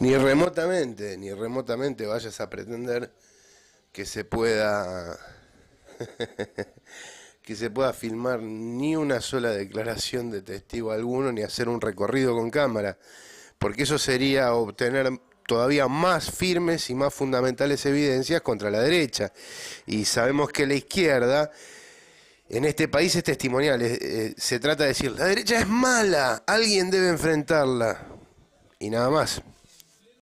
Ni remotamente, ni remotamente vayas a pretender que se pueda que se pueda filmar ni una sola declaración de testigo alguno ni hacer un recorrido con cámara, porque eso sería obtener todavía más firmes y más fundamentales evidencias contra la derecha. Y sabemos que la izquierda en este país es testimonial, eh, se trata de decir, la derecha es mala, alguien debe enfrentarla. Y nada más.